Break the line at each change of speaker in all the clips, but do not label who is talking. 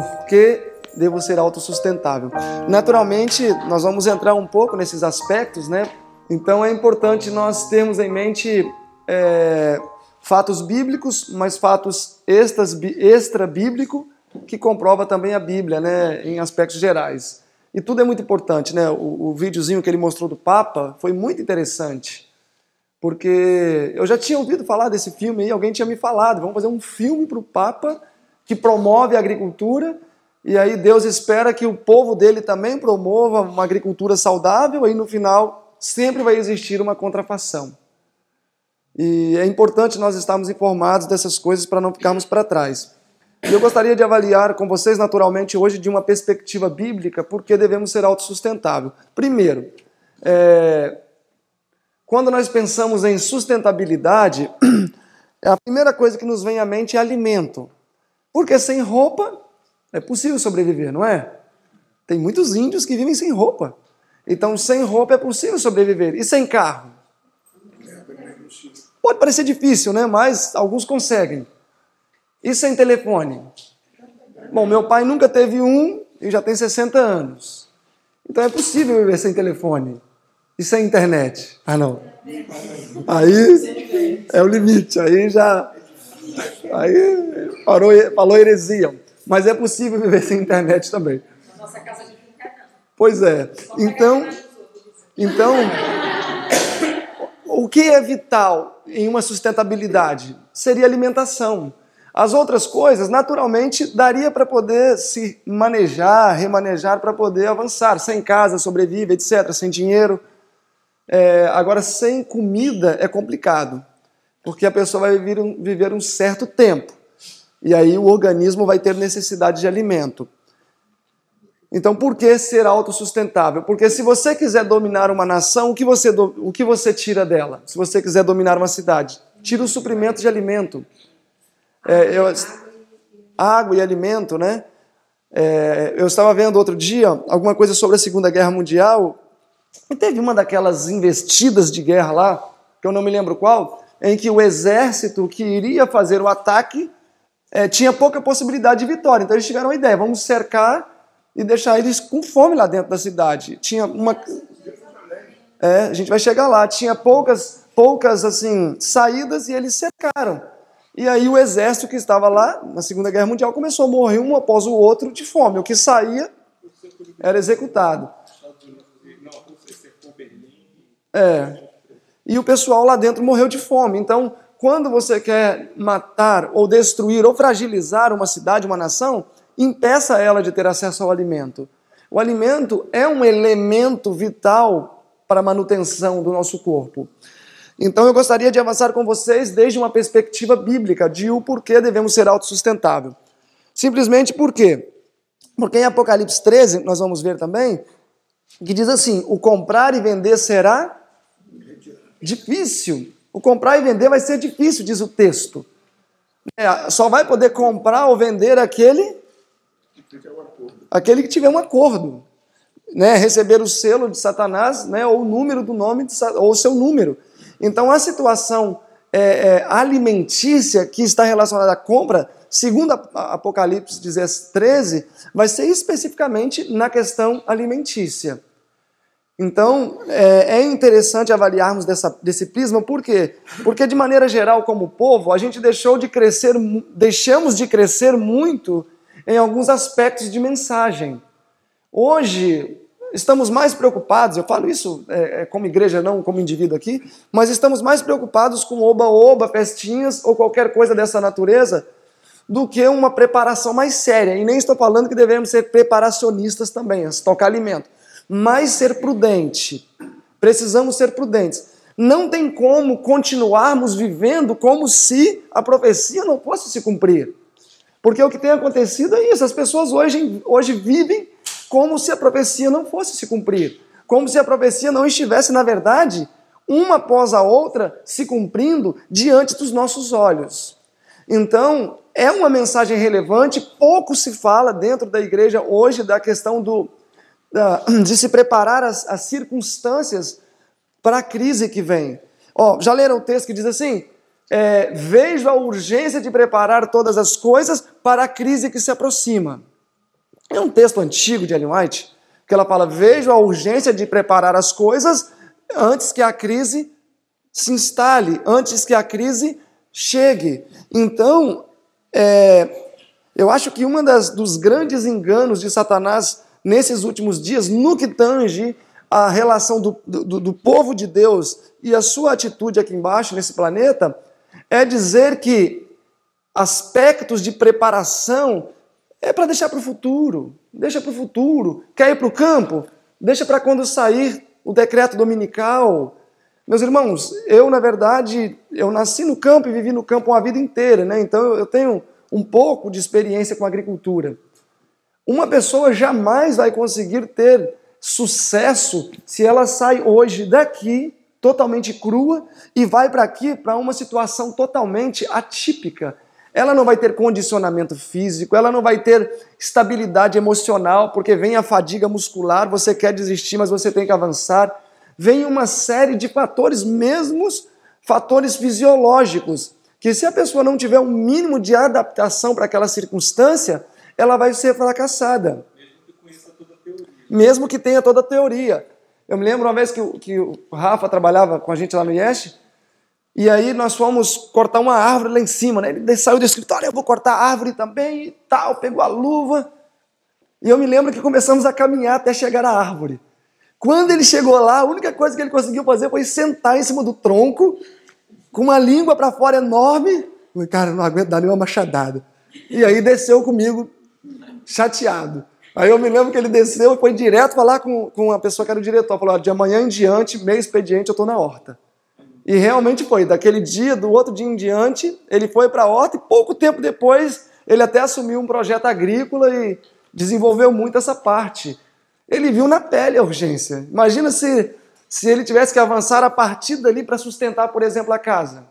Por que devo ser autossustentável? Naturalmente, nós vamos entrar um pouco nesses aspectos, né? Então é importante nós termos em mente é, fatos bíblicos, mas fatos extra-bíblico que comprova também a Bíblia, né? Em aspectos gerais. E tudo é muito importante, né? O, o videozinho que ele mostrou do Papa foi muito interessante porque eu já tinha ouvido falar desse filme e alguém tinha me falado, vamos fazer um filme para o Papa que promove a agricultura, e aí Deus espera que o povo dele também promova uma agricultura saudável, e no final sempre vai existir uma contrafação. E é importante nós estarmos informados dessas coisas para não ficarmos para trás. E eu gostaria de avaliar com vocês, naturalmente, hoje, de uma perspectiva bíblica, porque devemos ser autossustentável. Primeiro, é... quando nós pensamos em sustentabilidade, a primeira coisa que nos vem à mente é alimento. Porque sem roupa é possível sobreviver, não é? Tem muitos índios que vivem sem roupa. Então, sem roupa é possível sobreviver. E sem carro? Pode parecer difícil, né? Mas alguns conseguem. E sem telefone? Bom, meu pai nunca teve um e já tem 60 anos. Então é possível viver sem telefone e sem internet. Ah, não. Aí é o limite. Aí já Aí parou, falou heresia. Mas é possível viver sem internet também. Na nossa casa a gente Pois é. Então, então, o que é vital em uma sustentabilidade? Seria alimentação. As outras coisas, naturalmente, daria para poder se manejar, remanejar para poder avançar. Sem casa, sobrevive, etc. Sem dinheiro. É, agora, sem comida é complicado. Porque a pessoa vai viver um, viver um certo tempo. E aí o organismo vai ter necessidade de alimento. Então, por que ser autossustentável? Porque se você quiser dominar uma nação, o que você, do... o que você tira dela? Se você quiser dominar uma cidade, tira o suprimento de alimento. É, eu... Água e alimento, né? É, eu estava vendo outro dia alguma coisa sobre a Segunda Guerra Mundial e teve uma daquelas investidas de guerra lá, que eu não me lembro qual, em que o exército que iria fazer o ataque é, tinha pouca possibilidade de vitória. Então eles tiveram a ideia: vamos cercar e deixar eles com fome lá dentro da cidade. Tinha uma. É, a gente vai chegar lá. Tinha poucas, poucas assim saídas e eles cercaram. E aí o exército que estava lá na Segunda Guerra Mundial começou a morrer um após o outro de fome. O que saía era executado. É e o pessoal lá dentro morreu de fome. Então, quando você quer matar ou destruir ou fragilizar uma cidade, uma nação, impeça ela de ter acesso ao alimento. O alimento é um elemento vital para a manutenção do nosso corpo. Então eu gostaria de avançar com vocês desde uma perspectiva bíblica de o porquê devemos ser autossustentável. Simplesmente por quê? Porque em Apocalipse 13, nós vamos ver também, que diz assim: o comprar e vender será difícil. O comprar e vender vai ser difícil, diz o texto. É, só vai poder comprar ou vender aquele aquele que tiver um acordo. Né, receber o selo de Satanás, né, ou o número do nome, de, ou o seu número. Então, a situação é, é, alimentícia que está relacionada à compra, segundo Apocalipse 13, vai ser especificamente na questão alimentícia. Então, é, é interessante avaliarmos dessa, desse prisma, por quê? Porque, de maneira geral, como povo, a gente deixou de crescer, deixamos de crescer muito em alguns aspectos de mensagem. Hoje, estamos mais preocupados, eu falo isso é, é, como igreja, não como indivíduo aqui, mas estamos mais preocupados com oba-oba, festinhas ou qualquer coisa dessa natureza do que uma preparação mais séria. E nem estou falando que devemos ser preparacionistas também, é tocar alimento mas ser prudente. Precisamos ser prudentes. Não tem como continuarmos vivendo como se a profecia não fosse se cumprir. Porque o que tem acontecido é isso: as pessoas hoje, hoje vivem como se a profecia não fosse se cumprir. Como se a profecia não estivesse, na verdade, uma após a outra se cumprindo diante dos nossos olhos. Então, é uma mensagem relevante, pouco se fala dentro da igreja hoje da questão do ah, de se preparar as, as circunstâncias para a crise que vem. Ó, já leram o texto que diz assim? É, vejo a urgência de preparar todas as coisas para a crise que se aproxima. É um texto antigo de Ellen White, que ela fala: vejo a urgência de preparar as coisas antes que a crise se instale, antes que a crise chegue. Então, é, eu acho que um dos grandes enganos de Satanás nesses últimos dias no que tange a relação do, do, do povo de Deus e a sua atitude aqui embaixo, nesse planeta, é dizer que aspectos de preparação é para deixar para o futuro. Deixa para o futuro. Quer ir para o campo? Deixa para quando sair o decreto dominical. Meus irmãos, eu, na verdade, eu nasci no campo e vivi no campo uma vida inteira, né? Então eu tenho um pouco de experiência com agricultura. Uma pessoa jamais vai conseguir ter sucesso se ela sai hoje daqui totalmente crua e vai para aqui para uma situação totalmente atípica. Ela não vai ter condicionamento físico, ela não vai ter estabilidade emocional, porque vem a fadiga muscular, você quer desistir, mas você tem que avançar. Vem uma série de fatores, mesmos fatores fisiológicos, que se a pessoa não tiver um mínimo de adaptação para aquela circunstância, ela vai ser fracassada. Mesmo que tenha toda a teoria. Eu me lembro uma vez que, o, que o Rafa trabalhava com a gente lá no IES, e aí nós fomos cortar uma árvore lá em cima, né? Ele saiu do escritório, eu vou cortar a árvore também e tal, pegou a luva. E eu me lembro que começamos a caminhar até chegar à árvore. Quando ele chegou lá, a única coisa que ele conseguiu fazer foi sentar em cima do tronco, com uma língua para fora enorme. Cara, não aguento dar nenhuma machadada. E aí desceu comigo chateado. Aí eu me lembro que ele desceu e foi direto falar com, com a pessoa que era o diretor. Falou: de amanhã em diante, meio expediente, eu estou na horta. E realmente foi. Daquele dia, do outro dia em diante, ele foi para a horta e pouco tempo depois ele até assumiu um projeto agrícola e desenvolveu muito essa parte. Ele viu na pele a urgência. Imagina se, se ele tivesse que avançar a partir dali para sustentar, por exemplo, a casa.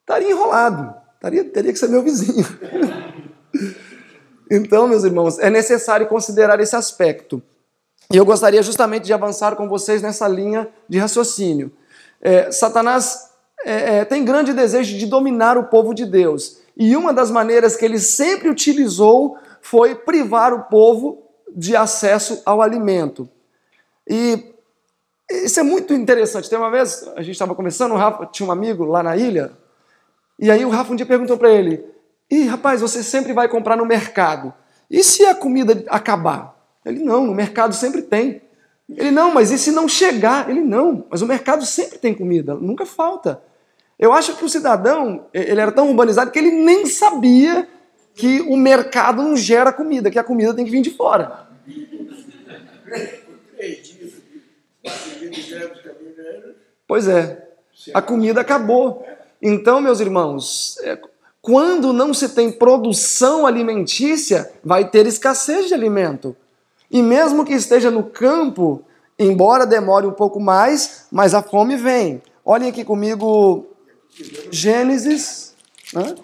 Estaria enrolado. Estaria, teria que ser meu vizinho. Então, meus irmãos, é necessário considerar esse aspecto. E eu gostaria justamente de avançar com vocês nessa linha de raciocínio. É, Satanás é, é, tem grande desejo de dominar o povo de Deus. E uma das maneiras que ele sempre utilizou foi privar o povo de acesso ao alimento. E isso é muito interessante. Tem uma vez, a gente estava conversando, o Rafa tinha um amigo lá na ilha, e aí o Rafa um dia perguntou para ele: e rapaz, você sempre vai comprar no mercado. E se a comida acabar? Ele não, no mercado sempre tem. Ele não, mas e se não chegar? Ele não, mas o mercado sempre tem comida, nunca falta. Eu acho que o cidadão, ele era tão urbanizado que ele nem sabia que o mercado não gera comida, que a comida tem que vir de fora. Pois é, a comida acabou. Então, meus irmãos, é, quando não se tem produção alimentícia, vai ter escassez de alimento. E mesmo que esteja no campo, embora demore um pouco mais, mas a fome vem. Olhem aqui comigo Gênesis. Hã?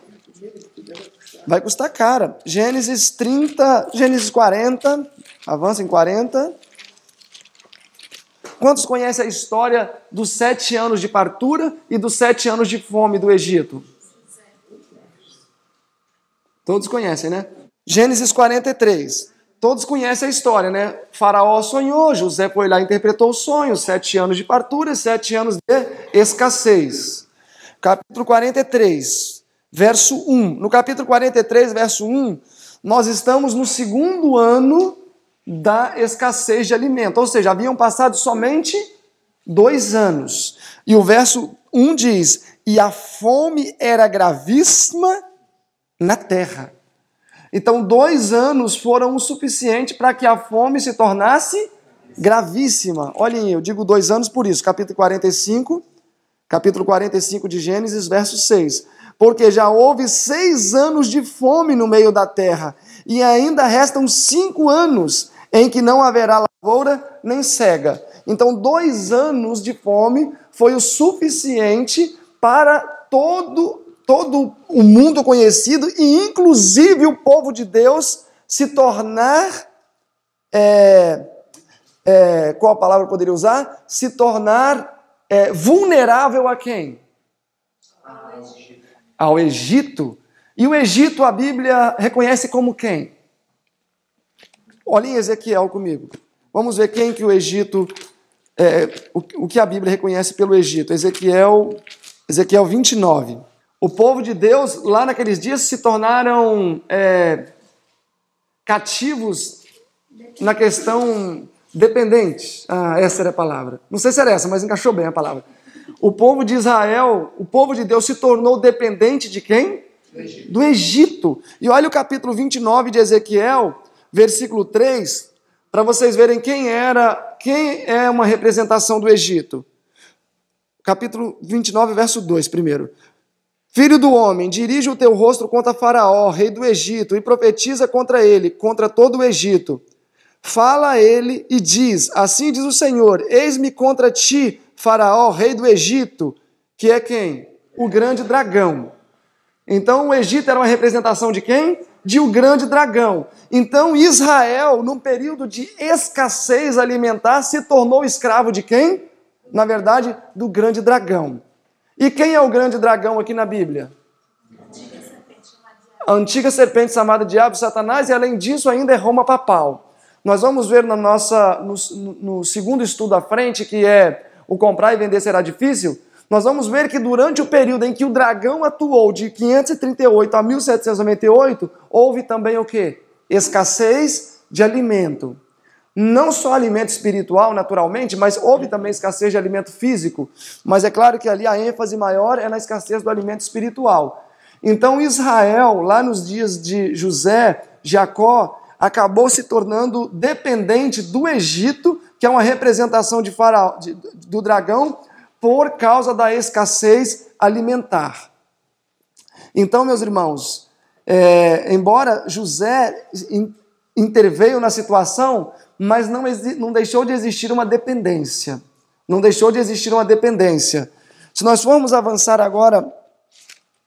Vai custar cara. Gênesis 30, Gênesis 40, avança em 40. Quantos conhecem a história dos sete anos de partura e dos sete anos de fome do Egito? Todos conhecem, né? Gênesis 43. Todos conhecem a história, né? Faraó sonhou, José foi lá e interpretou o sonho. Sete anos de partura, sete anos de escassez. Capítulo 43, verso 1. No capítulo 43, verso 1, nós estamos no segundo ano da escassez de alimento. Ou seja, haviam passado somente dois anos. E o verso 1 diz: E a fome era gravíssima na terra. Então, dois anos foram o suficiente para que a fome se tornasse gravíssima. Olhem, eu digo dois anos por isso, capítulo 45, capítulo 45 de Gênesis, verso 6. Porque já houve seis anos de fome no meio da terra, e ainda restam cinco anos em que não haverá lavoura nem cega. Então, dois anos de fome foi o suficiente para todo todo o mundo conhecido e inclusive o povo de Deus se tornar é, é, qual a palavra eu poderia usar? Se tornar é, vulnerável a quem? Ao Egito. E o Egito a Bíblia reconhece como quem? Olhem em Ezequiel comigo. Vamos ver quem que o Egito, é, o, o que a Bíblia reconhece pelo Egito. Ezequiel, Ezequiel 29. O povo de Deus, lá naqueles dias, se tornaram é, cativos na questão dependente. Ah, essa era a palavra. Não sei se era essa, mas encaixou bem a palavra. O povo de Israel, o povo de Deus se tornou dependente de quem? Do Egito. E olha o capítulo 29 de Ezequiel, versículo 3, para vocês verem quem era, quem é uma representação do Egito. Capítulo 29, verso 2, primeiro. Filho do homem, dirige o teu rosto contra Faraó, rei do Egito, e profetiza contra ele, contra todo o Egito. Fala a ele e diz: Assim diz o Senhor: Eis-me contra ti, Faraó, rei do Egito, que é quem? O grande dragão. Então o Egito era uma representação de quem? De o um grande dragão. Então Israel, num período de escassez alimentar, se tornou escravo de quem? Na verdade, do grande dragão. E quem é o grande dragão aqui na Bíblia? A antiga serpente chamada Diabo, Satanás, e além disso ainda é Roma Papal. Nós vamos ver na nossa, no, no segundo estudo à frente, que é o comprar e vender será difícil, nós vamos ver que durante o período em que o dragão atuou de 538 a 1798, houve também o quê? Escassez de alimento não só alimento espiritual, naturalmente, mas houve também escassez de alimento físico. Mas é claro que ali a ênfase maior é na escassez do alimento espiritual. Então Israel, lá nos dias de José, Jacó, acabou se tornando dependente do Egito, que é uma representação de faraó, de, do dragão, por causa da escassez alimentar. Então, meus irmãos, é, embora José interveio na situação, mas não, não deixou de existir uma dependência. Não deixou de existir uma dependência. Se nós formos avançar agora,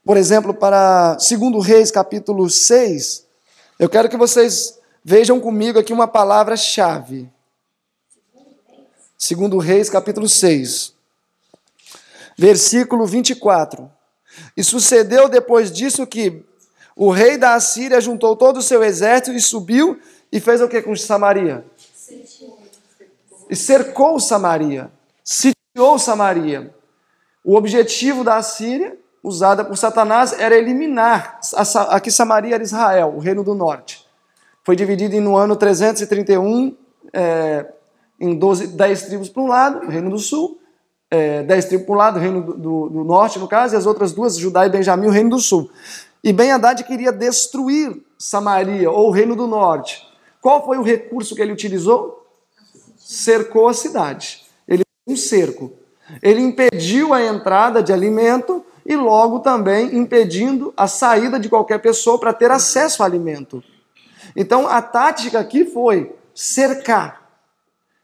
por exemplo, para 2 Reis, capítulo 6, eu quero que vocês vejam comigo aqui uma palavra-chave. 2 Reis, capítulo 6, versículo 24. E sucedeu depois disso que o rei da Assíria juntou todo o seu exército e subiu e fez o que com Samaria? e cercou Samaria, sitiou Samaria. O objetivo da Assíria, usada por Satanás, era eliminar. Aqui Samaria era Israel, o reino do norte. Foi dividido no ano 331 é, em 12, 10 tribos para um lado, o reino do sul, é, 10 tribos para um lado, o reino do, do, do, norte, no caso, e as outras duas, Judá e Benjamim, o reino do sul. E Ben Haddad queria destruir Samaria, ou o reino do norte. Qual foi o recurso que ele utilizou? cercou a cidade. Ele um cerco. Ele impediu a entrada de alimento e logo também impedindo a saída de qualquer pessoa para ter acesso ao alimento. Então a tática aqui foi cercar.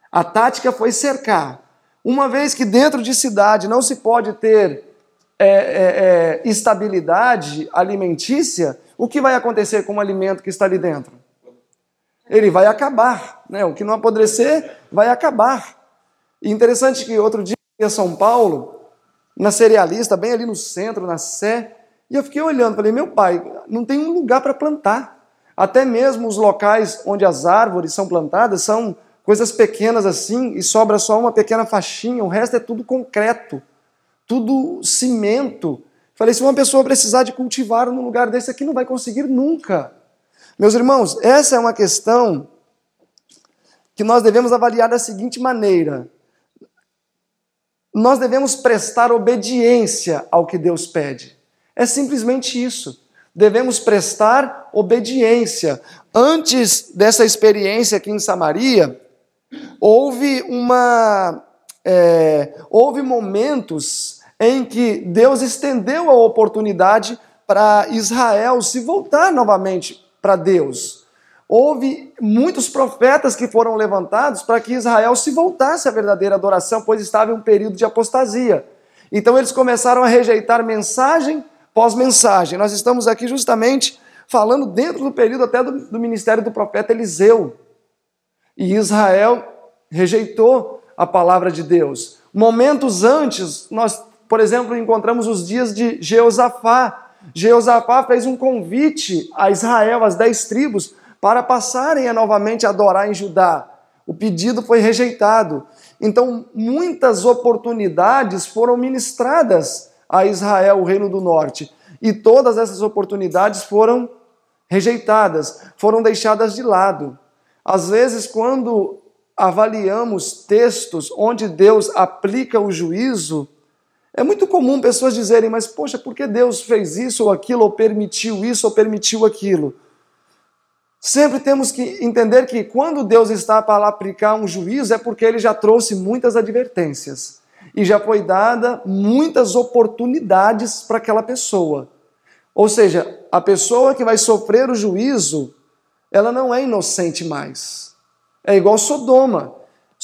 A tática foi cercar. Uma vez que dentro de cidade não se pode ter é, é, é, estabilidade alimentícia, o que vai acontecer com o alimento que está ali dentro? Ele vai acabar, né? O que não apodrecer vai acabar. E interessante que outro dia em São Paulo, na cerealista, bem ali no centro, na Sé, e eu fiquei olhando, falei, meu pai, não tem um lugar para plantar. Até mesmo os locais onde as árvores são plantadas são coisas pequenas assim, e sobra só uma pequena faixinha, o resto é tudo concreto, tudo cimento. Falei, se uma pessoa precisar de cultivar num lugar desse aqui, não vai conseguir nunca. Meus irmãos, essa é uma questão que nós devemos avaliar da seguinte maneira: nós devemos prestar obediência ao que Deus pede. É simplesmente isso. Devemos prestar obediência. Antes dessa experiência aqui em Samaria, houve uma é, houve momentos em que Deus estendeu a oportunidade para Israel se voltar novamente para Deus. Houve muitos profetas que foram levantados para que Israel se voltasse à verdadeira adoração, pois estava em um período de apostasia. Então eles começaram a rejeitar mensagem após mensagem. Nós estamos aqui justamente falando dentro do período até do, do ministério do profeta Eliseu. E Israel rejeitou a palavra de Deus. Momentos antes, nós, por exemplo, encontramos os dias de Jeosafá, Jeosafá fez um convite a Israel, às dez tribos, para passarem a novamente adorar em Judá. O pedido foi rejeitado. Então, muitas oportunidades foram ministradas a Israel, o Reino do Norte. E todas essas oportunidades foram rejeitadas, foram deixadas de lado. Às vezes, quando avaliamos textos onde Deus aplica o juízo, é muito comum pessoas dizerem, mas poxa, por que Deus fez isso ou aquilo, ou permitiu isso ou permitiu aquilo? Sempre temos que entender que quando Deus está para aplicar um juízo é porque ele já trouxe muitas advertências e já foi dada muitas oportunidades para aquela pessoa. Ou seja, a pessoa que vai sofrer o juízo, ela não é inocente mais. É igual Sodoma.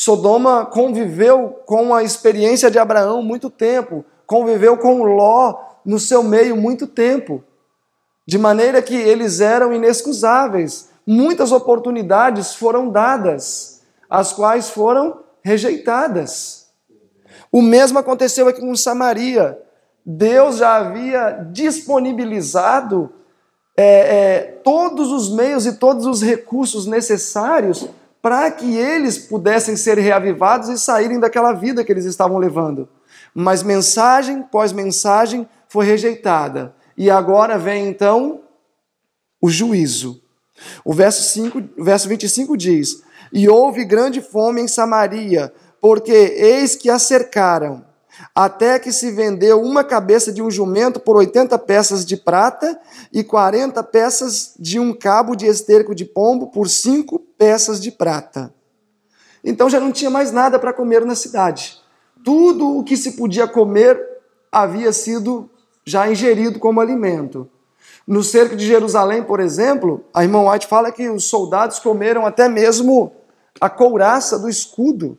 Sodoma conviveu com a experiência de Abraão muito tempo, conviveu com Ló no seu meio muito tempo, de maneira que eles eram inexcusáveis. Muitas oportunidades foram dadas, as quais foram rejeitadas. O mesmo aconteceu aqui com Samaria. Deus já havia disponibilizado é, é, todos os meios e todos os recursos necessários para que eles pudessem ser reavivados e saírem daquela vida que eles estavam levando. Mas mensagem pós mensagem foi rejeitada. E agora vem então o juízo. O verso, 5, verso 25 diz: E houve grande fome em Samaria, porque eis que a cercaram até que se vendeu uma cabeça de um jumento por 80 peças de prata e 40 peças de um cabo de esterco de pombo por 5 peças de prata. Então já não tinha mais nada para comer na cidade. Tudo o que se podia comer havia sido já ingerido como alimento. No cerco de Jerusalém, por exemplo, a irmã White fala que os soldados comeram até mesmo a couraça do escudo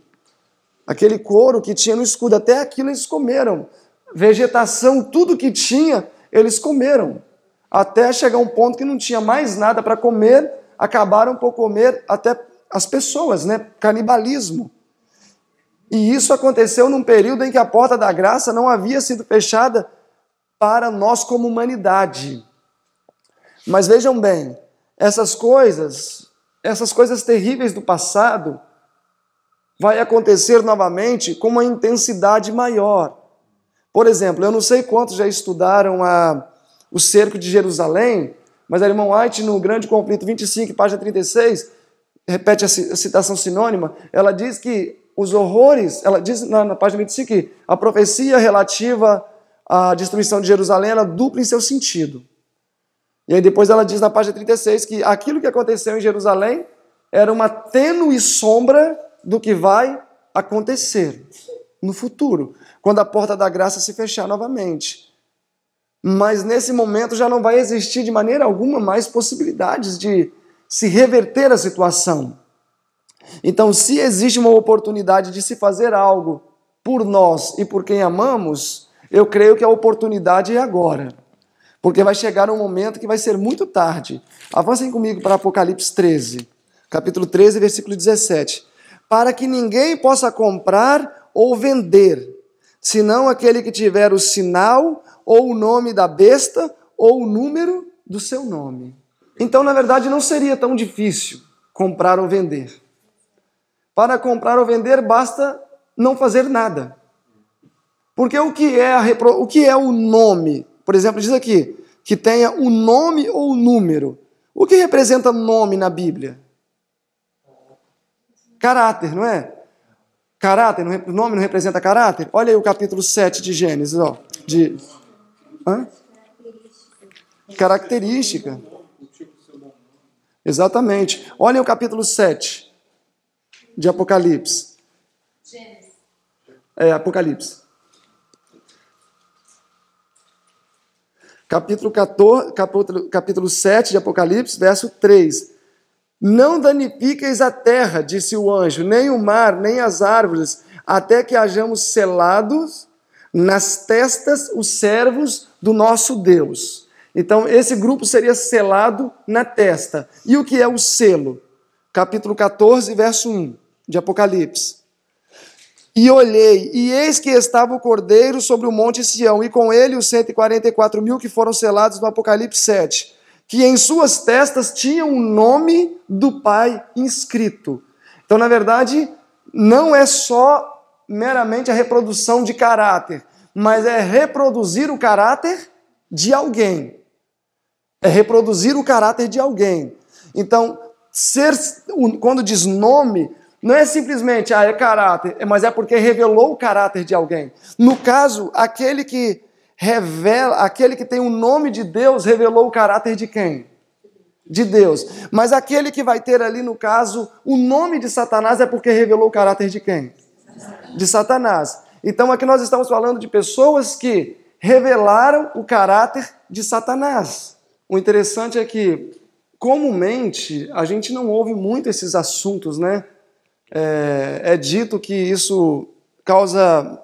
aquele couro que tinha no escudo, até aquilo eles comeram. Vegetação, tudo que tinha, eles comeram. Até chegar um ponto que não tinha mais nada para comer, acabaram por comer até as pessoas, né? Canibalismo. E isso aconteceu num período em que a porta da graça não havia sido fechada para nós como humanidade. Mas vejam bem, essas coisas, essas coisas terríveis do passado, vai acontecer novamente com uma intensidade maior. Por exemplo, eu não sei quantos já estudaram a, o cerco de Jerusalém, mas a irmã White, no Grande Conflito 25, página 36, repete a citação sinônima, ela diz que os horrores, ela diz na, na página 25 que a profecia relativa à destruição de Jerusalém era dupla em seu sentido. E aí depois ela diz na página 36 que aquilo que aconteceu em Jerusalém era uma tênue sombra do que vai acontecer no futuro, quando a porta da graça se fechar novamente. Mas nesse momento já não vai existir de maneira alguma mais possibilidades de se reverter a situação. Então, se existe uma oportunidade de se fazer algo por nós e por quem amamos, eu creio que a oportunidade é agora. Porque vai chegar um momento que vai ser muito tarde. Avancem comigo para Apocalipse 13, capítulo 13, versículo 17 para que ninguém possa comprar ou vender, senão aquele que tiver o sinal ou o nome da besta ou o número do seu nome. Então, na verdade, não seria tão difícil comprar ou vender. Para comprar ou vender, basta não fazer nada. Porque o que é, repro... o, que é o nome? Por exemplo, diz aqui, que tenha o um nome ou o um número. O que representa nome na Bíblia? caráter, não é? Caráter, o nome não representa caráter? Olha aí o capítulo 7 de Gênesis, ó. De, hã? Característica. Exatamente. Olha aí o capítulo 7 de Apocalipse. Gênesis. É, Apocalipse. Capítulo, 14, capítulo, capítulo 7 de Apocalipse, verso 3. Não danifiqueis a terra, disse o anjo, nem o mar, nem as árvores, até que hajamos selados nas testas os servos do nosso Deus. Então, esse grupo seria selado na testa. E o que é o selo? Capítulo 14, verso 1 de Apocalipse. E olhei, e eis que estava o cordeiro sobre o monte Sião, e com ele os 144 mil que foram selados no Apocalipse 7 que em suas testas tinham o nome do Pai inscrito. Então, na verdade, não é só meramente a reprodução de caráter, mas é reproduzir o caráter de alguém. É reproduzir o caráter de alguém. Então, ser quando diz nome, não é simplesmente ah, é caráter, é, mas é porque revelou o caráter de alguém. No caso, aquele que revela, aquele que tem o nome de Deus revelou o caráter de quem? De Deus. Mas aquele que vai ter ali, no caso, o nome de Satanás é porque revelou o caráter de quem? De Satanás. Então aqui nós estamos falando de pessoas que revelaram o caráter de Satanás. O interessante é que, comumente, a gente não ouve muito esses assuntos, né? É, é dito que isso causa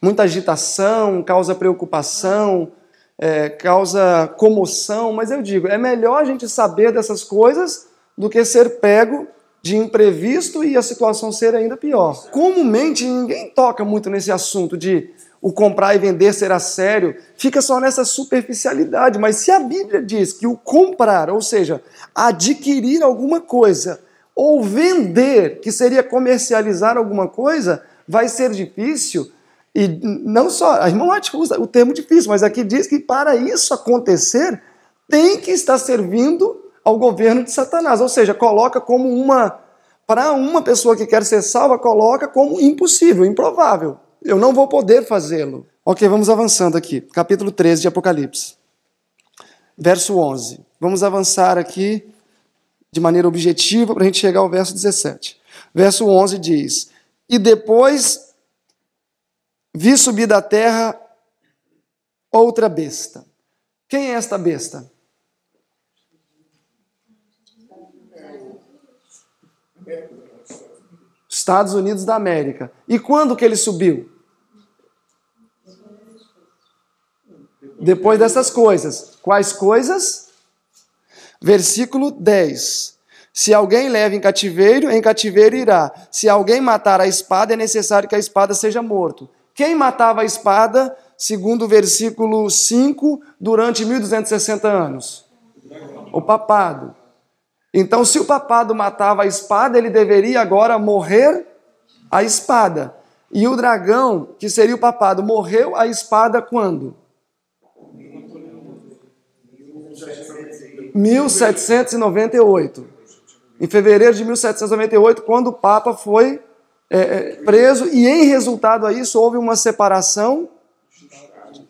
muita agitação, causa preocupação, é, causa comoção, mas eu digo, é melhor a gente saber dessas coisas do que ser pego de imprevisto e a situação ser ainda pior. Comumente ninguém toca muito nesse assunto de o comprar e vender será sério, fica só nessa superficialidade, mas se a Bíblia diz que o comprar, ou seja, adquirir alguma coisa, ou vender, que seria comercializar alguma coisa, vai ser difícil, e não só, a irmã White usa o termo difícil, mas aqui diz que para isso acontecer, tem que estar servindo ao governo de Satanás. Ou seja, coloca como uma. Para uma pessoa que quer ser salva, coloca como impossível, improvável. Eu não vou poder fazê-lo. Ok, vamos avançando aqui. Capítulo 13 de Apocalipse, verso 11. Vamos avançar aqui de maneira objetiva para a gente chegar ao verso 17. Verso 11 diz: E depois Vi subir da terra outra besta. Quem é esta besta? Estados Unidos da América. E quando que ele subiu? Depois dessas coisas. Quais coisas? Versículo 10. Se alguém leva em cativeiro, em cativeiro irá. Se alguém matar a espada, é necessário que a espada seja morto. Quem matava a espada, segundo o versículo 5, durante 1260 anos? O papado. Então, se o papado matava a espada, ele deveria agora morrer a espada. E o dragão, que seria o papado, morreu a espada quando? 1798. Em fevereiro de 1798, quando o Papa foi é, é, preso, e em resultado a isso houve uma separação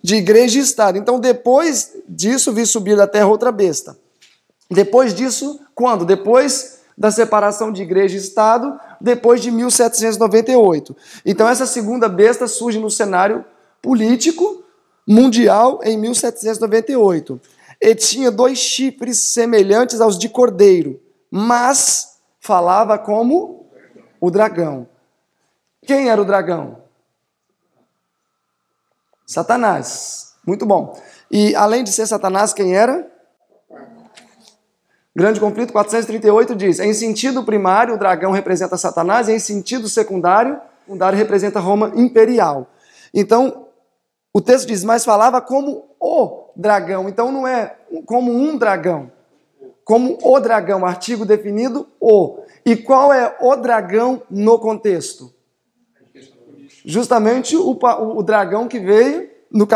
de igreja e Estado. Então, depois disso, vi subir da terra outra besta. Depois disso, quando? Depois da separação de igreja e Estado, depois de 1798. Então, essa segunda besta surge no cenário político mundial em 1798. E tinha dois chifres semelhantes aos de cordeiro, mas falava como o dragão. Quem era o dragão? Satanás. Muito bom. E além de ser Satanás, quem era? Grande Conflito 438 diz: em sentido primário, o dragão representa Satanás, em sentido secundário, o secundário representa Roma imperial. Então, o texto diz: mas falava como o dragão. Então, não é como um dragão, como o dragão, artigo definido o. E qual é o dragão no contexto? justamente o, o, dragão que veio no,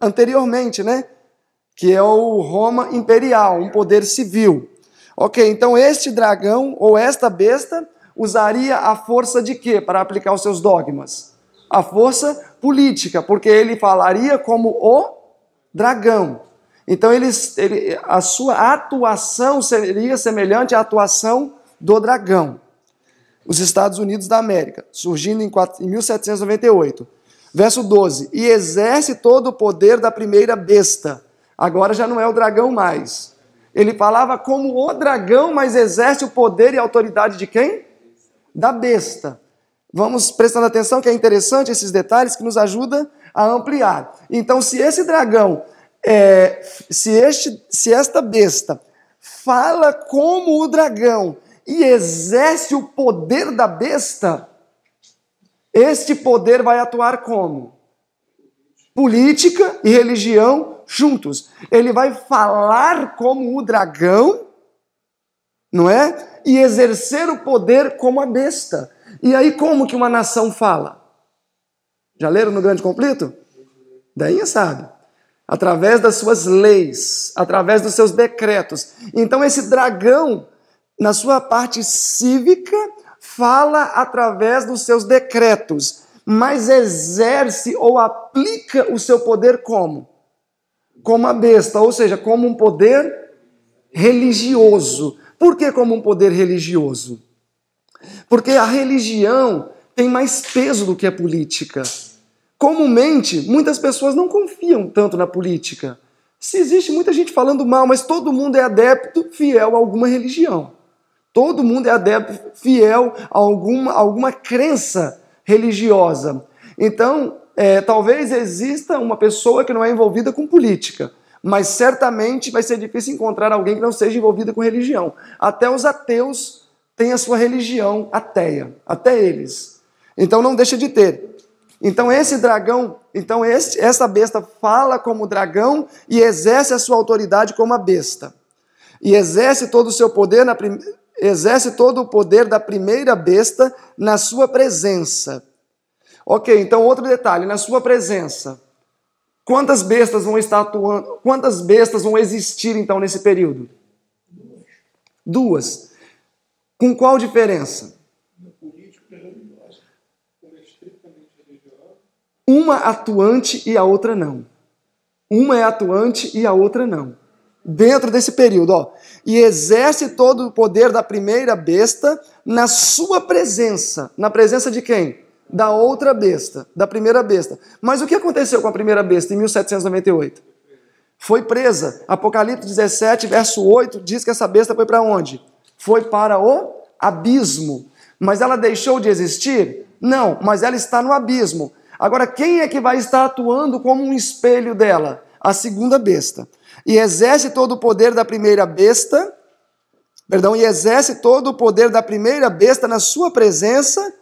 anteriormente, né? Que é o Roma imperial, um poder civil. Ok, então este dragão ou esta besta usaria a força de quê para aplicar os seus dogmas? A força política, porque ele falaria como o dragão. Então ele, ele, a sua atuação seria semelhante à atuação do dragão os Estados Unidos da América, surgindo em 1798. Verso 12: E exerce todo o poder da primeira besta. Agora já não é o dragão mais. Ele falava como o dragão, mas exerce o poder e autoridade de quem? Da besta. Vamos prestando atenção que é interessante esses detalhes que nos ajuda a ampliar. Então, se esse dragão, é, se, este, se esta besta fala como o dragão e exerce o poder da besta, este poder vai atuar como? Política e religião juntos. Ele vai falar como o dragão, não é? E exercer o poder como a besta. E aí, como que uma nação fala? Já leram no Grande Conflito? Daí sabe. Através das suas leis, através dos seus decretos. Então, esse dragão na sua parte cívica, fala através dos seus decretos, mas exerce ou aplica o seu poder como? Como a besta, ou seja, como um poder religioso. Por que como um poder religioso? Porque a religião tem mais peso do que a política. Comumente, muitas pessoas não confiam tanto na política. Se existe muita gente falando mal, mas todo mundo é adepto, fiel a alguma religião. Todo mundo é adepto fiel a alguma, alguma crença religiosa. Então, é, talvez exista uma pessoa que não é envolvida com política, mas certamente vai ser difícil encontrar alguém que não seja envolvida com religião. Até os ateus têm a sua religião ateia, até eles. Então não deixa de ter. Então esse dragão, então esse, essa besta fala como dragão e exerce a sua autoridade como a besta. E exerce todo o seu poder na, primeira exerce todo o poder da primeira besta na sua presença. Ok, então outro detalhe, na sua presença. Quantas bestas vão estar atuando? Quantas bestas vão existir então nesse período? Duas. Com qual diferença? Uma atuante e a outra não. Uma é atuante e a outra não dentro desse período, ó. E exerce todo o poder da primeira besta na sua presença. Na presença de quem? Da outra besta, da primeira besta. Mas o que aconteceu com a primeira besta em 1798? Foi presa. Apocalipse 17, verso 8 diz que essa besta foi para onde? Foi para o abismo. Mas ela deixou de existir? Não, mas ela está no abismo. Agora, quem é que vai estar atuando como um espelho dela? A segunda besta e exerce todo o poder da primeira besta, perdão, e exerce todo o poder da primeira besta na sua presença.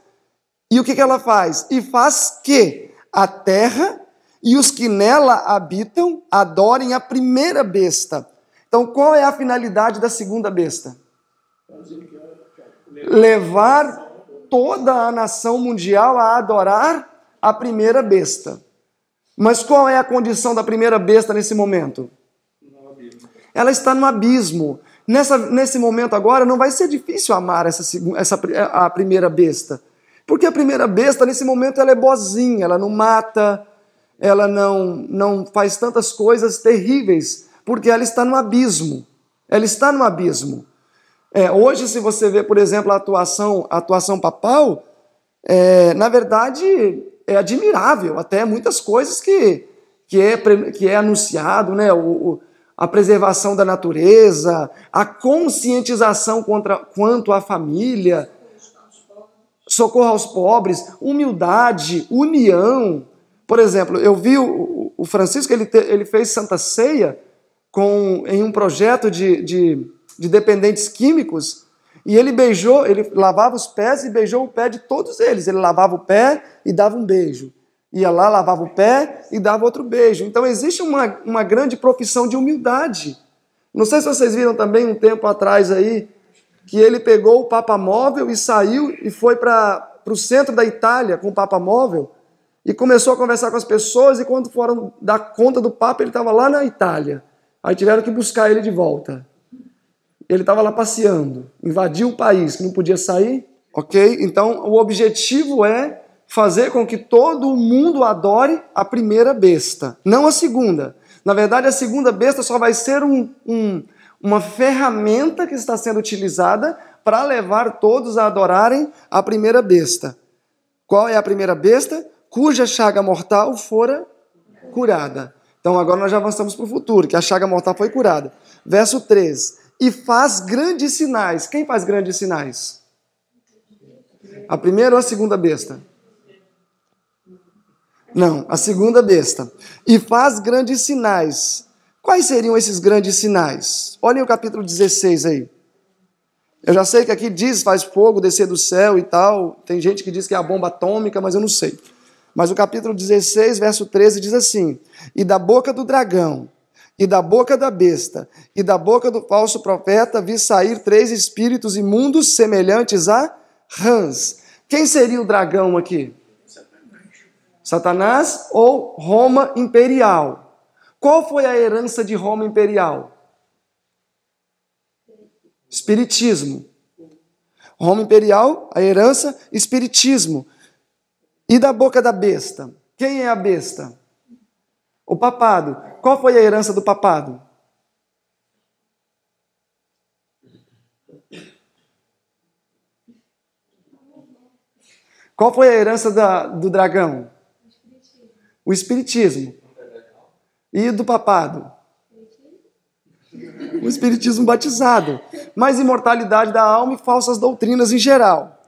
E o que, que ela faz? E faz que a terra e os que nela habitam adorem a primeira besta. Então, qual é a finalidade da segunda besta? Levar toda a nação mundial a adorar a primeira besta. Mas qual é a condição da primeira besta nesse momento? ela está no abismo. Nessa, nesse momento agora, não vai ser difícil amar essa, essa, eh, a primeira besta. Porque a primeira besta, nesse momento, ela é boazinha, ela não mata, ela não, não faz tantas coisas terríveis, porque ela está no abismo. Ela está no abismo. É, hoje, se você vê, por exemplo, a atuação, a atuação papal, é, na verdade, é admirável. Até muitas coisas que, que, é, que é anunciado, né? O, o, a preservação da natureza, a conscientização contra, quanto à família, socorro aos pobres, humildade, união. Por exemplo, eu vi o, o Francisco, ele, te, ele fez Santa Ceia com, em um projeto de, de, de dependentes químicos e ele beijou, ele lavava os pés e beijou o pé de todos eles. Ele lavava o pé e dava um beijo. Ia lá, lavava o pé e dava outro beijo. Então existe uma, uma grande profissão de humildade. Não sei se vocês viram também um tempo atrás aí que ele pegou o Papa Móvel e saiu e foi para o centro da Itália com o Papa Móvel e começou a conversar com as pessoas e quando foram dar conta do Papa, ele estava lá na Itália. Aí tiveram que buscar ele de volta. Ele estava lá passeando, invadiu o país, que não podia sair, ok? Então o objetivo é fazer com que todo mundo adore a primeira besta, não a segunda. Na verdade, a segunda besta só vai ser um, um, uma ferramenta que está sendo utilizada para levar todos a adorarem a primeira besta. Qual é a primeira besta? Cuja chaga mortal fora curada. Então agora nós já avançamos para o futuro, que a chaga mortal foi curada. Verso 3. E faz grandes sinais. Quem faz grandes sinais? A primeira ou a segunda besta? Não, a segunda besta. E faz grandes sinais. Quais seriam esses grandes sinais? Olhem o capítulo 16 aí. Eu já sei que aqui diz faz fogo descer do céu e tal. Tem gente que diz que é a bomba atômica, mas eu não sei. Mas o capítulo 16, verso 13 diz assim: E da boca do dragão, e da boca da besta, e da boca do falso profeta vi sair três espíritos imundos semelhantes a rãs. Quem seria o dragão aqui? Satanás ou Roma imperial? Qual foi a herança de Roma imperial? Espiritismo. Roma imperial, a herança, espiritismo. E da boca da besta? Quem é a besta? O papado. Qual foi a herança do papado? Qual foi a herança da, do dragão? o espiritismo. E do papado? O espiritismo batizado. Mas imortalidade da alma e falsas doutrinas em geral.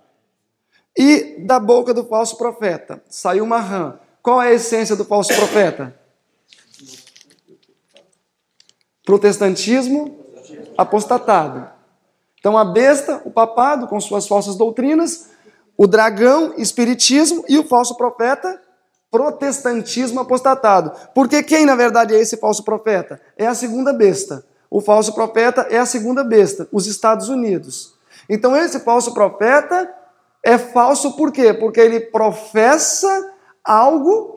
E da boca do falso profeta. Saiu uma rã. Qual é a essência do falso profeta? Protestantismo apostatado. Então a besta, o papado com suas falsas doutrinas, o dragão, espiritismo e o falso profeta, protestantismo apostatado. Porque quem, na verdade, é esse falso profeta? É a segunda besta. O falso profeta é a segunda besta, os Estados Unidos. Então, esse falso profeta é falso por quê? Porque ele professa algo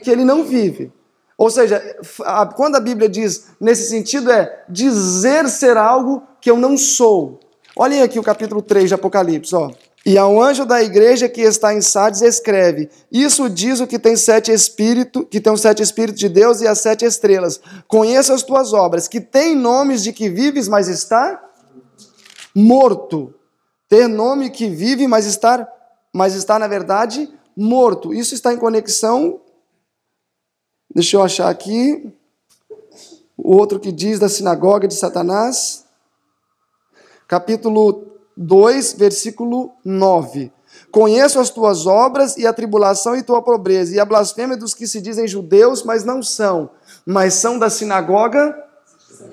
que ele não vive. Ou seja, quando a Bíblia diz nesse sentido, é dizer ser algo que eu não sou. Olhem aqui o capítulo 3 de Apocalipse, ó. E ao anjo da igreja que está em Sardes escreve: Isso diz o que tem sete espírito, que tem os sete espíritos de Deus e as sete estrelas. Conheça as tuas obras, que tem nomes de que vives, mas está morto. Ter nome que vive, mas estar, mas está na verdade morto. Isso está em conexão. Deixa eu achar aqui. O outro que diz da sinagoga de Satanás, capítulo 2, versículo 9. Conheço as tuas obras e a tribulação e tua pobreza, e a blasfêmia dos que se dizem judeus, mas não são, mas são da sinagoga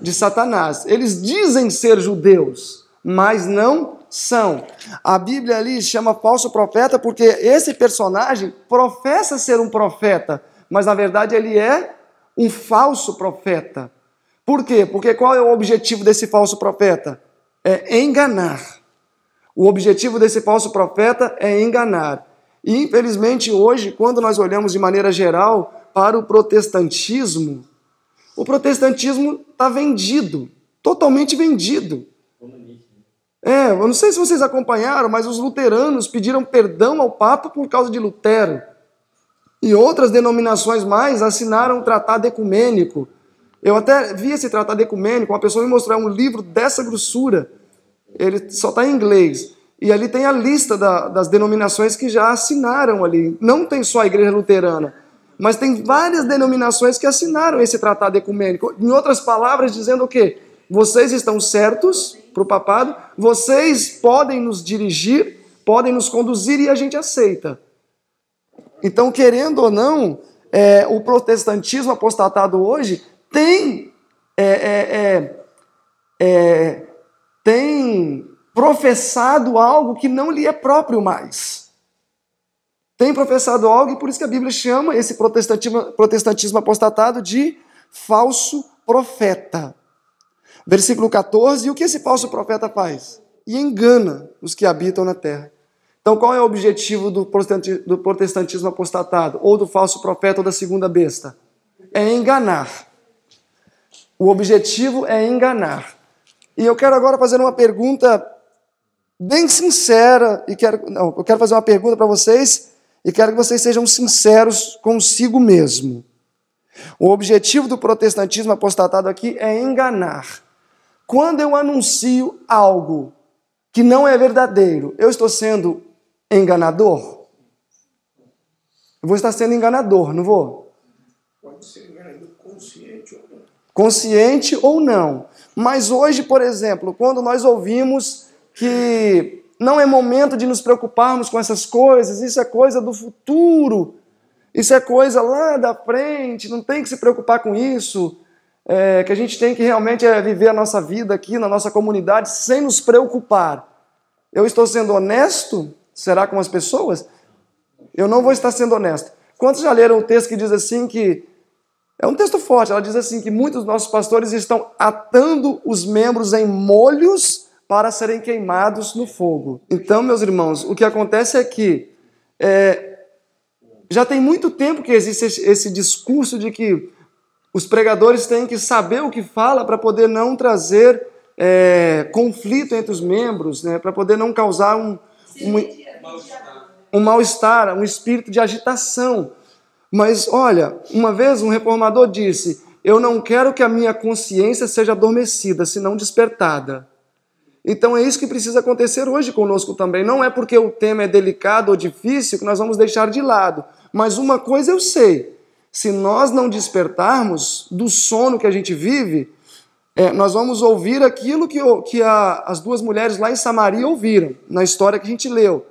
de Satanás. Eles dizem ser judeus, mas não são. A Bíblia ali chama falso profeta porque esse personagem professa ser um profeta, mas na verdade ele é um falso profeta. Por quê? Porque qual é o objetivo desse falso profeta? É enganar o objetivo desse falso profeta é enganar. E, infelizmente, hoje, quando nós olhamos de maneira geral para o protestantismo, o protestantismo está vendido, totalmente vendido. É, eu não sei se vocês acompanharam, mas os luteranos pediram perdão ao Papa por causa de Lutero. E outras denominações mais assinaram um tratado ecumênico. Eu até vi esse tratado ecumênico, uma pessoa me mostrou um livro dessa grossura, ele só está em inglês. E ali tem a lista da, das denominações que já assinaram ali. Não tem só a Igreja Luterana, mas tem várias denominações que assinaram esse tratado ecumênico. Em outras palavras, dizendo o quê? Vocês estão certos para o papado, vocês podem nos dirigir, podem nos conduzir e a gente aceita. Então, querendo ou não, é, o protestantismo apostatado hoje tem é, é, é, é tem professado algo que não lhe é próprio mais. Tem professado algo e por isso que a Bíblia chama esse protestantismo, protestantismo apostatado de falso profeta. Versículo 14, e o que esse falso profeta faz? E engana os que habitam na terra. Então, qual é o objetivo do protestantismo apostatado, ou do falso profeta, ou da segunda besta? É enganar. O objetivo é enganar. E eu quero agora fazer uma pergunta bem sincera e quero, não, eu quero fazer uma pergunta para vocês e quero que vocês sejam sinceros consigo mesmo. O objetivo do protestantismo apostatado aqui é enganar. Quando eu anuncio algo que não é verdadeiro, eu estou sendo enganador? Eu vou estar sendo enganador, não vou? Pode ser enganador consciente ou não. Consciente ou não. Mas hoje, por exemplo, quando nós ouvimos que não é momento de nos preocuparmos com essas coisas, isso é coisa do futuro, isso é coisa lá da frente, não tem que se preocupar com isso, é, que a gente tem que realmente é, viver a nossa vida aqui na nossa comunidade sem nos preocupar. Eu estou sendo honesto? Será com as pessoas? Eu não vou estar sendo honesto. Quantos já leram o um texto que diz assim que é um texto forte, ela diz assim: que muitos dos nossos pastores estão atando os membros em molhos para serem queimados no fogo. Então, meus irmãos, o que acontece é que é, já tem muito tempo que existe esse discurso de que os pregadores têm que saber o que fala para poder não trazer é, conflito entre os membros, né, para poder não causar um, um, um mal-estar, um espírito de agitação. Mas olha, uma vez um reformador disse: Eu não quero que a minha consciência seja adormecida, senão despertada. Então é isso que precisa acontecer hoje conosco também. Não é porque o tema é delicado ou difícil que nós vamos deixar de lado. Mas uma coisa eu sei: se nós não despertarmos do sono que a gente vive, é, nós vamos ouvir aquilo que, que a, as duas mulheres lá em Samaria ouviram, na história que a gente leu,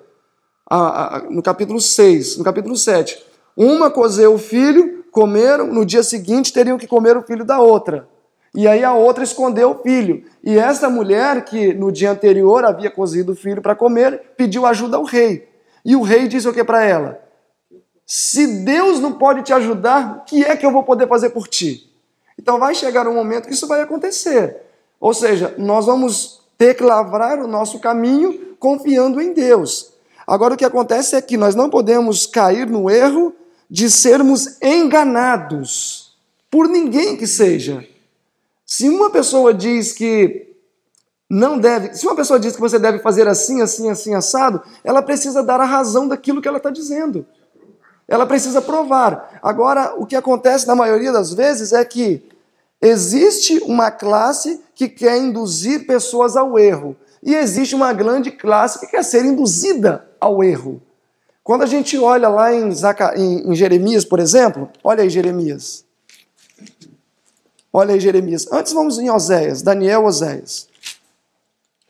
a, a, no capítulo 6, no capítulo 7. Uma cozeu é o filho, comeram, no dia seguinte teriam que comer o filho da outra. E aí a outra escondeu o filho. E essa mulher, que no dia anterior havia cozido o filho para comer, pediu ajuda ao rei. E o rei disse o que para ela? Se Deus não pode te ajudar, o que é que eu vou poder fazer por ti? Então vai chegar um momento que isso vai acontecer. Ou seja, nós vamos ter que lavrar o nosso caminho confiando em Deus. Agora o que acontece é que nós não podemos cair no erro de sermos enganados por ninguém que seja. Se uma pessoa diz que não deve, se uma pessoa diz que você deve fazer assim, assim, assim, assado, ela precisa dar a razão daquilo que ela está dizendo. Ela precisa provar. Agora, o que acontece na maioria das vezes é que existe uma classe que quer induzir pessoas ao erro e existe uma grande classe que quer ser induzida ao erro. Quando a gente olha lá em, Zaca... em Jeremias, por exemplo, olha aí Jeremias. Olha aí Jeremias. Antes vamos em Oséias, Daniel Oséias.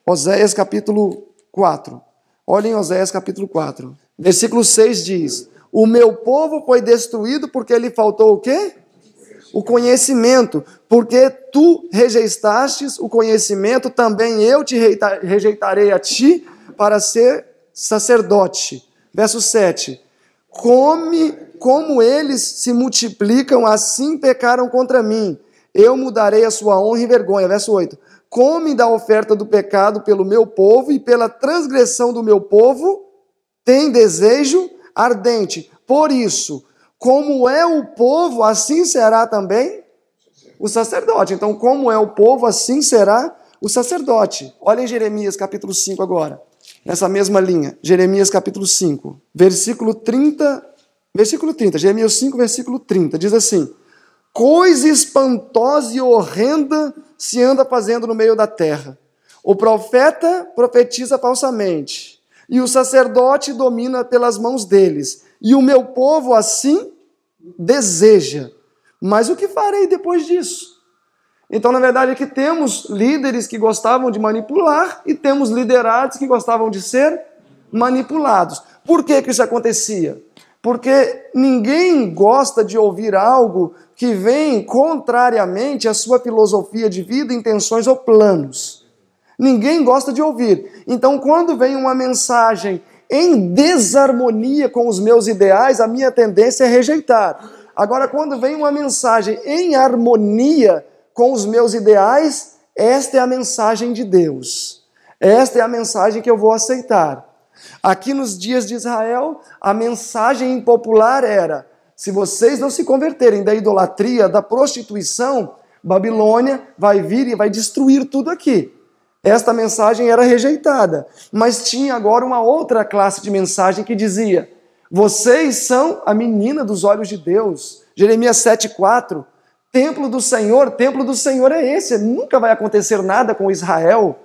Oséias capítulo 4. Olha em Oséias capítulo 4. Versículo 6 diz: O meu povo foi destruído porque lhe faltou o quê? O conhecimento. Porque tu rejeitastes o conhecimento, também eu te rejeitarei a ti para ser sacerdote Verso 7. Come como eles se multiplicam, assim pecaram contra mim. Eu mudarei a sua honra e vergonha. Verso 8. Come da oferta do pecado pelo meu povo e pela transgressão do meu povo, tem desejo ardente. Por isso, como é o povo, assim será também o sacerdote. Então, como é o povo, assim será o sacerdote. Olha em Jeremias capítulo 5 agora nessa mesma linha, Jeremias capítulo 5, versículo 30, versículo 30, Jeremias 5, versículo 30, diz assim: Coisa espantosa e horrenda se anda fazendo no meio da terra. O profeta profetiza falsamente, e o sacerdote domina pelas mãos deles, e o meu povo assim deseja. Mas o que farei depois disso? Então, na verdade, é que temos líderes que gostavam de manipular e temos liderados que gostavam de ser manipulados. Por que, que isso acontecia? Porque ninguém gosta de ouvir algo que vem contrariamente à sua filosofia de vida, intenções ou planos. Ninguém gosta de ouvir. Então, quando vem uma mensagem em desarmonia com os meus ideais, a minha tendência é rejeitar. Agora, quando vem uma mensagem em harmonia com os meus ideais, esta é a mensagem de Deus. Esta é a mensagem que eu vou aceitar. Aqui nos dias de Israel, a mensagem impopular era: se vocês não se converterem da idolatria, da prostituição, Babilônia vai vir e vai destruir tudo aqui. Esta mensagem era rejeitada, mas tinha agora uma outra classe de mensagem que dizia: Vocês são a menina dos olhos de Deus. Jeremias 7,4 Templo do Senhor, templo do Senhor é esse. Nunca vai acontecer nada com Israel.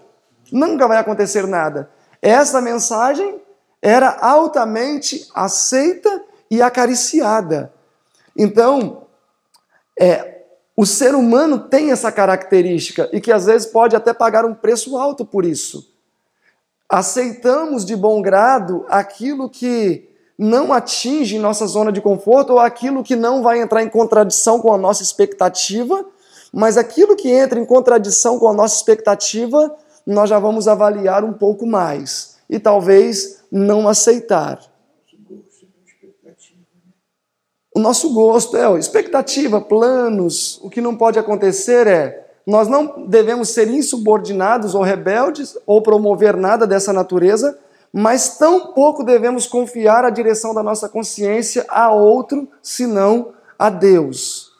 Nunca vai acontecer nada. Essa mensagem era altamente aceita e acariciada. Então, é, o ser humano tem essa característica e que às vezes pode até pagar um preço alto por isso. Aceitamos de bom grado aquilo que não atinge nossa zona de conforto ou aquilo que não vai entrar em contradição com a nossa expectativa, mas aquilo que entra em contradição com a nossa expectativa, nós já vamos avaliar um pouco mais e talvez não aceitar. O nosso gosto é expectativa, planos. O que não pode acontecer é nós não devemos ser insubordinados ou rebeldes ou promover nada dessa natureza, mas tampouco devemos confiar a direção da nossa consciência a outro senão a Deus.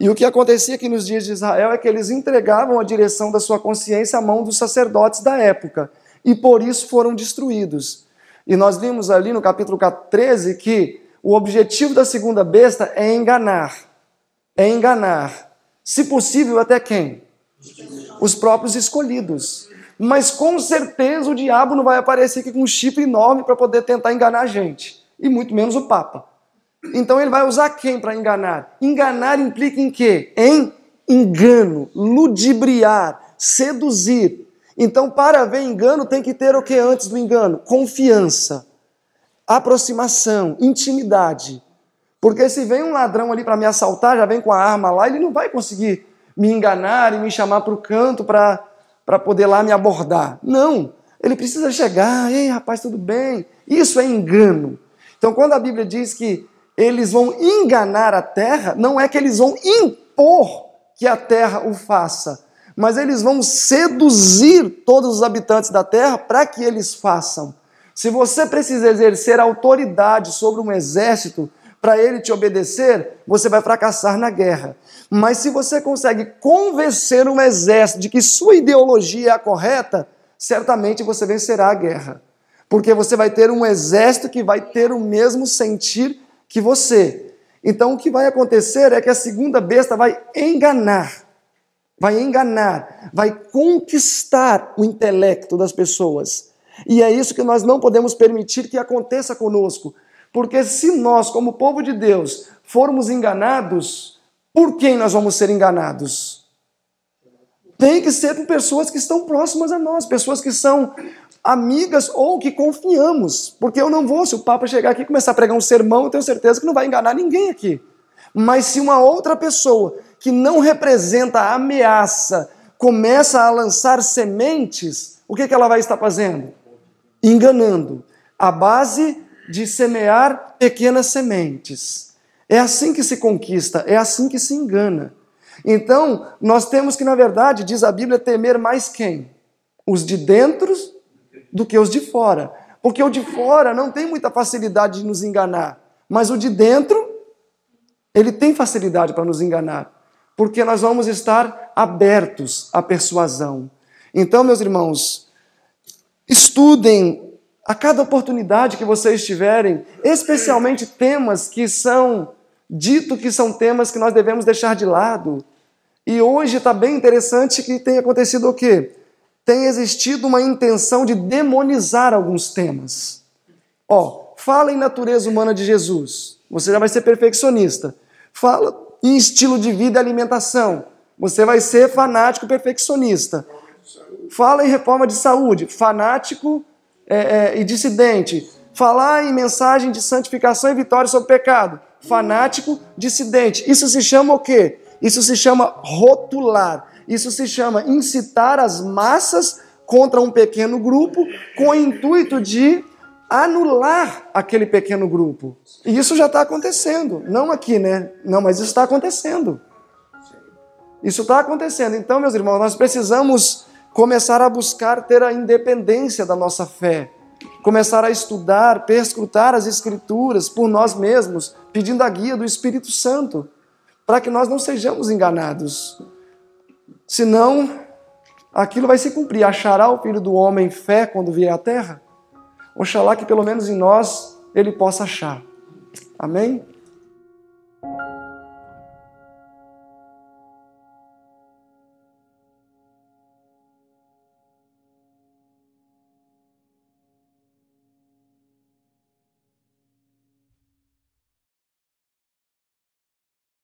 E o que acontecia aqui nos dias de Israel é que eles entregavam a direção da sua consciência à mão dos sacerdotes da época e por isso foram destruídos. E nós vimos ali no capítulo 13 que o objetivo da segunda besta é enganar. É enganar. Se possível, até quem? Os próprios escolhidos. Mas com certeza o diabo não vai aparecer aqui com um chifre enorme para poder tentar enganar a gente, e muito menos o Papa. Então ele vai usar quem para enganar? Enganar implica em quê? Em engano, ludibriar, seduzir. Então, para haver engano, tem que ter o que antes do engano? Confiança, aproximação, intimidade. Porque se vem um ladrão ali para me assaltar, já vem com a arma lá, ele não vai conseguir me enganar e me chamar para o canto para para poder lá me abordar. Não, ele precisa chegar, ei rapaz, tudo bem. Isso é engano. Então, quando a Bíblia diz que eles vão enganar a terra, não é que eles vão impor que a terra o faça, mas eles vão seduzir todos os habitantes da terra para que eles façam. Se você precisa exercer autoridade sobre um exército para ele te obedecer, você vai fracassar na guerra. Mas se você consegue convencer um exército de que sua ideologia é a correta, certamente você vencerá a guerra. Porque você vai ter um exército que vai ter o mesmo sentir que você. Então o que vai acontecer é que a segunda besta vai enganar. Vai enganar, vai conquistar o intelecto das pessoas. E é isso que nós não podemos permitir que aconteça conosco. Porque se nós, como povo de Deus, formos enganados, por quem nós vamos ser enganados? Tem que ser por pessoas que estão próximas a nós, pessoas que são amigas ou que confiamos. Porque eu não vou, se o Papa chegar aqui e começar a pregar um sermão, eu tenho certeza que não vai enganar ninguém aqui. Mas se uma outra pessoa que não representa a ameaça começa a lançar sementes, o que, que ela vai estar fazendo? Enganando. A base de semear pequenas sementes. É assim que se conquista, é assim que se engana. Então, nós temos que, na verdade, diz a Bíblia, temer mais quem? Os de dentro do que os de fora. Porque o de fora não tem muita facilidade de nos enganar, mas o de dentro, ele tem facilidade para nos enganar. Porque nós vamos estar abertos à persuasão. Então, meus irmãos, estudem a cada oportunidade que vocês tiverem, especialmente temas que são dito que são temas que nós devemos deixar de lado. E hoje está bem interessante que tem acontecido o quê? Tem existido uma intenção de demonizar alguns temas. Ó, fala em natureza humana de Jesus, você já vai ser perfeccionista. Fala em estilo de vida e alimentação, você vai ser fanático perfeccionista. Fala em reforma de saúde, fanático é, é, e dissidente, falar em mensagem de santificação e vitória sobre o pecado, fanático, dissidente. Isso se chama o quê? Isso se chama rotular. Isso se chama incitar as massas contra um pequeno grupo com o intuito de anular aquele pequeno grupo. E isso já está acontecendo. Não aqui, né? Não, mas isso está acontecendo. Isso está acontecendo. Então, meus irmãos, nós precisamos começar a buscar ter a independência da nossa fé, começar a estudar, perscrutar as Escrituras por nós mesmos, pedindo a guia do Espírito Santo, para que nós não sejamos enganados. Senão, aquilo vai se cumprir. Achará o Filho do Homem fé quando vier à terra? Oxalá que pelo menos em nós ele possa achar. Amém?